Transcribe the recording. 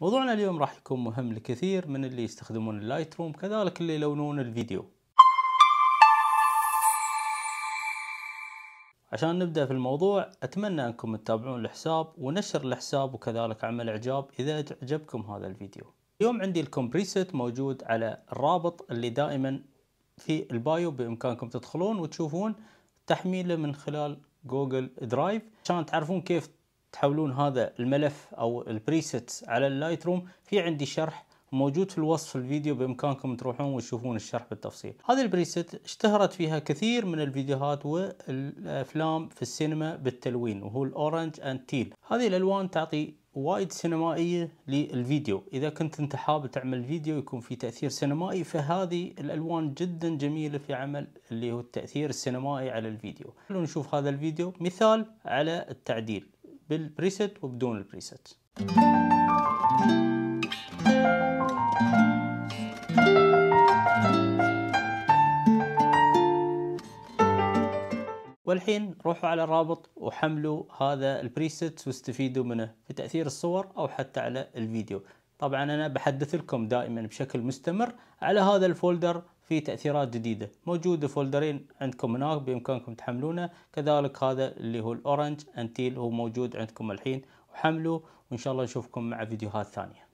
موضوعنا اليوم راح يكون مهم لكثير من اللي يستخدمون اللايت روم كذلك اللي يلونون الفيديو عشان نبدأ في الموضوع أتمنى أنكم تتابعون الحساب ونشر الحساب وكذلك عمل إعجاب إذا أعجبكم هذا الفيديو اليوم عندي الكومبريسيت موجود على الرابط اللي دائما في البايو بإمكانكم تدخلون وتشوفون تحميله من خلال جوجل درايف عشان تعرفون كيف تحولون هذا الملف او البريسيتس على اللايت روم في عندي شرح موجود في الوصف الفيديو بامكانكم تروحون وتشوفون الشرح بالتفصيل هذه البريست اشتهرت فيها كثير من الفيديوهات والافلام في السينما بالتلوين وهو الاورنج اند تيل هذه الالوان تعطي وايد سينمائية للفيديو إذا كنت أنت حابب تعمل فيديو يكون في تأثير سينمائي فهذه الألوان جدا جميلة في عمل اللي هو التأثير السينمائي على الفيديو خلونا نشوف هذا الفيديو مثال على التعديل بالبريسيت وبدون البريسيت والحين روحوا على الرابط وحملوا هذا البريسيت واستفيدوا منه في تأثير الصور أو حتى على الفيديو طبعا أنا بحدث لكم دائما بشكل مستمر على هذا الفولدر في تأثيرات جديدة موجودة فولدرين عندكم هناك بإمكانكم تحملونه كذلك هذا اللي هو الأورنج أنتيل هو موجود عندكم الحين وحمله وإن شاء الله نشوفكم مع فيديوهات ثانية